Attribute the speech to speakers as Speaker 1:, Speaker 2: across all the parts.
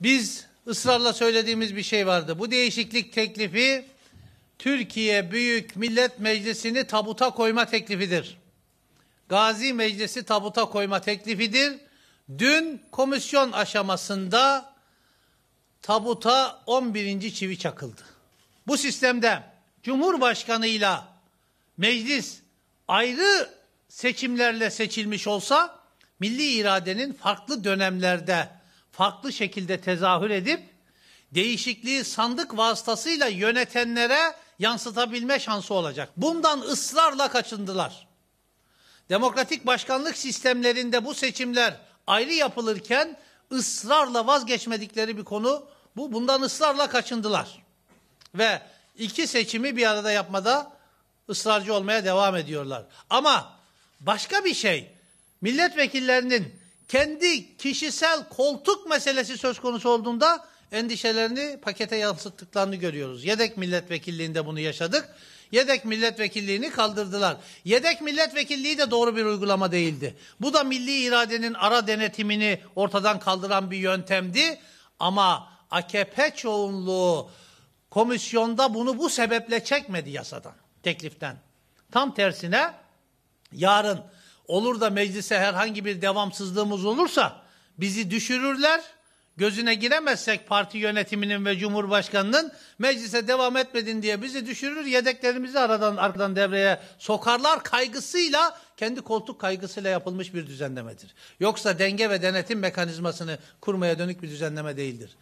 Speaker 1: Biz ısrarla söylediğimiz bir şey vardı. Bu değişiklik teklifi Türkiye Büyük Millet Meclisi'ni tabuta koyma teklifidir. Gazi Meclisi tabuta koyma teklifidir. Dün komisyon aşamasında tabuta 11. çivi çakıldı. Bu sistemde Cumhurbaşkanıyla meclis ayrı seçimlerle seçilmiş olsa milli iradenin farklı dönemlerde farklı şekilde tezahür edip değişikliği sandık vasıtasıyla yönetenlere yansıtabilme şansı olacak. Bundan ısrarla kaçındılar. Demokratik başkanlık sistemlerinde bu seçimler ayrı yapılırken ısrarla vazgeçmedikleri bir konu bu. Bundan ısrarla kaçındılar. Ve iki seçimi bir arada yapmada ısrarcı olmaya devam ediyorlar. Ama başka bir şey milletvekillerinin kendi kişisel koltuk meselesi söz konusu olduğunda endişelerini pakete yansıttıklarını görüyoruz. Yedek milletvekilliğinde bunu yaşadık. Yedek milletvekilliğini kaldırdılar. Yedek milletvekilliği de doğru bir uygulama değildi. Bu da milli iradenin ara denetimini ortadan kaldıran bir yöntemdi. Ama AKP çoğunluğu komisyonda bunu bu sebeple çekmedi yasadan, tekliften. Tam tersine yarın olur da meclise herhangi bir devamsızlığımız olursa bizi düşürürler. Gözüne giremezsek parti yönetiminin ve cumhurbaşkanının meclise devam etmedin diye bizi düşürür. Yedeklerimizi aradan arkadan devreye sokarlar kaygısıyla kendi koltuk kaygısıyla yapılmış bir düzenlemedir. Yoksa denge ve denetim mekanizmasını kurmaya dönük bir düzenleme değildir.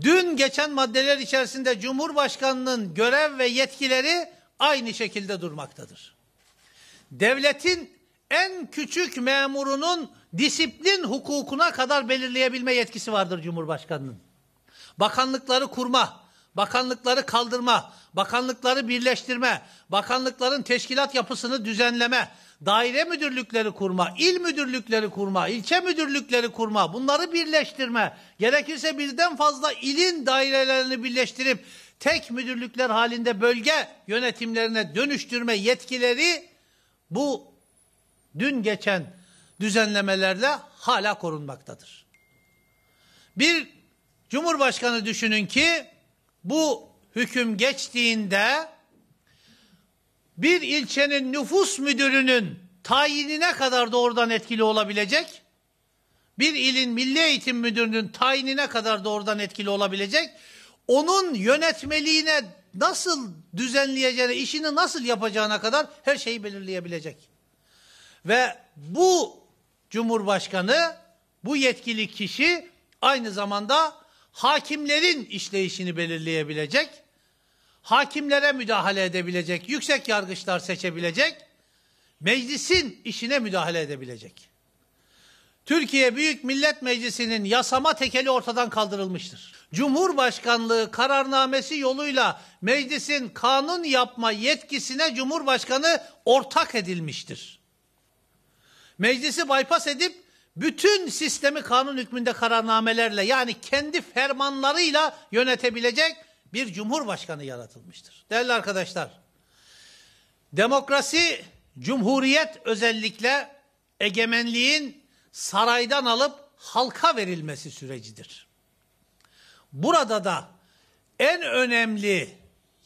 Speaker 1: Dün geçen maddeler içerisinde Cumhurbaşkanının görev ve yetkileri aynı şekilde durmaktadır. Devletin en küçük memurunun disiplin hukukuna kadar belirleyebilme yetkisi vardır Cumhurbaşkanı'nın. Bakanlıkları kurma, bakanlıkları kaldırma, bakanlıkları birleştirme, bakanlıkların teşkilat yapısını düzenleme, daire müdürlükleri kurma, il müdürlükleri kurma, ilçe müdürlükleri kurma, bunları birleştirme. Gerekirse birden fazla ilin dairelerini birleştirip tek müdürlükler halinde bölge yönetimlerine dönüştürme yetkileri bu dün geçen düzenlemelerle hala korunmaktadır. Bir Cumhurbaşkanı düşünün ki bu hüküm geçtiğinde bir ilçenin nüfus müdürünün tayinine kadar doğrudan etkili olabilecek, bir ilin milli eğitim müdürünün tayinine kadar doğrudan etkili olabilecek, onun yönetmeliğine nasıl düzenleyeceğini işini nasıl yapacağına kadar her şeyi belirleyebilecek. Ve bu Cumhurbaşkanı, bu yetkili kişi aynı zamanda hakimlerin işleyişini belirleyebilecek, hakimlere müdahale edebilecek, yüksek yargıçlar seçebilecek, meclisin işine müdahale edebilecek. Türkiye Büyük Millet Meclisi'nin yasama tekeli ortadan kaldırılmıştır. Cumhurbaşkanlığı kararnamesi yoluyla meclisin kanun yapma yetkisine Cumhurbaşkanı ortak edilmiştir. Meclisi bypass edip bütün sistemi kanun hükmünde kararnamelerle yani kendi fermanlarıyla yönetebilecek bir cumhurbaşkanı yaratılmıştır. Değerli arkadaşlar, demokrasi, cumhuriyet özellikle egemenliğin saraydan alıp halka verilmesi sürecidir. Burada da en önemli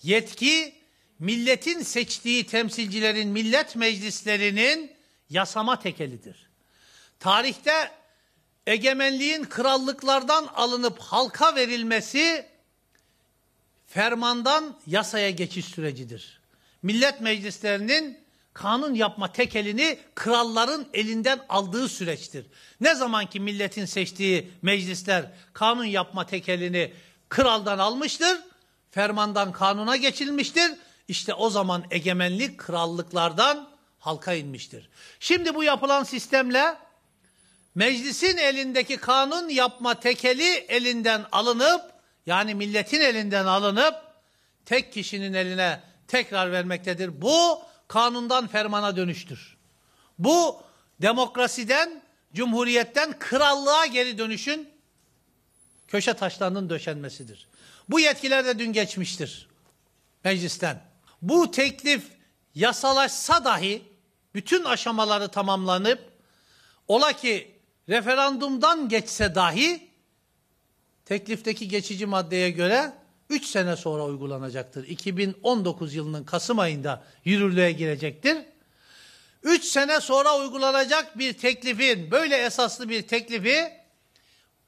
Speaker 1: yetki milletin seçtiği temsilcilerin, millet meclislerinin yasama tekelidir. Tarihte egemenliğin krallıklardan alınıp halka verilmesi fermandan yasaya geçiş sürecidir. Millet meclislerinin kanun yapma tekelini kralların elinden aldığı süreçtir. Ne zamanki milletin seçtiği meclisler kanun yapma tekelini kraldan almıştır, fermandan kanuna geçilmiştir. İşte o zaman egemenlik krallıklardan halka inmiştir. Şimdi bu yapılan sistemle meclisin elindeki kanun yapma tekeli elinden alınıp yani milletin elinden alınıp tek kişinin eline tekrar vermektedir. Bu kanundan fermana dönüştür. Bu demokrasiden, cumhuriyetten krallığa geri dönüşün köşe taşlarının döşenmesidir. Bu yetkiler de dün geçmiştir meclisten. Bu teklif yasalaşsa dahi bütün aşamaları tamamlanıp ola ki referandumdan geçse dahi teklifteki geçici maddeye göre 3 sene sonra uygulanacaktır. 2019 yılının Kasım ayında yürürlüğe girecektir. 3 sene sonra uygulanacak bir teklifin, böyle esaslı bir teklifi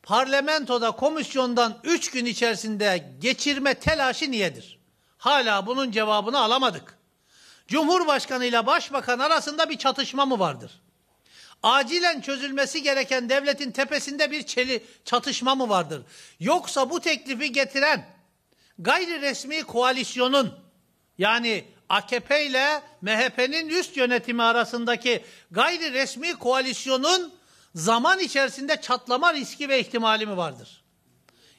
Speaker 1: parlamentoda komisyondan 3 gün içerisinde geçirme telaşı niyedir? Hala bunun cevabını alamadık. Cumhurbaşkanı ile Başbakan arasında bir çatışma mı vardır? Acilen çözülmesi gereken devletin tepesinde bir çeli, çatışma mı vardır? Yoksa bu teklifi getiren gayri resmi koalisyonun yani AKP ile MHP'nin üst yönetimi arasındaki gayri resmi koalisyonun zaman içerisinde çatlama riski ve ihtimali mi vardır?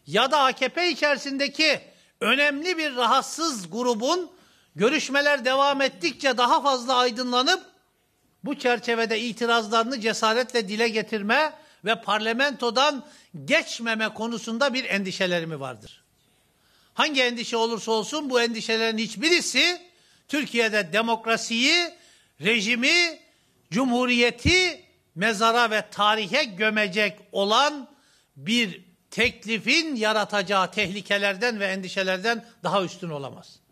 Speaker 1: Ya da AKP içerisindeki önemli bir rahatsız grubun Görüşmeler devam ettikçe daha fazla aydınlanıp bu çerçevede itirazlarını cesaretle dile getirme ve parlamentodan geçmeme konusunda bir endişelerimi vardır. Hangi endişe olursa olsun bu endişelerin hiçbirisi Türkiye'de demokrasiyi, rejimi, cumhuriyeti mezara ve tarihe gömecek olan bir teklifin yaratacağı tehlikelerden ve endişelerden daha üstün olamaz.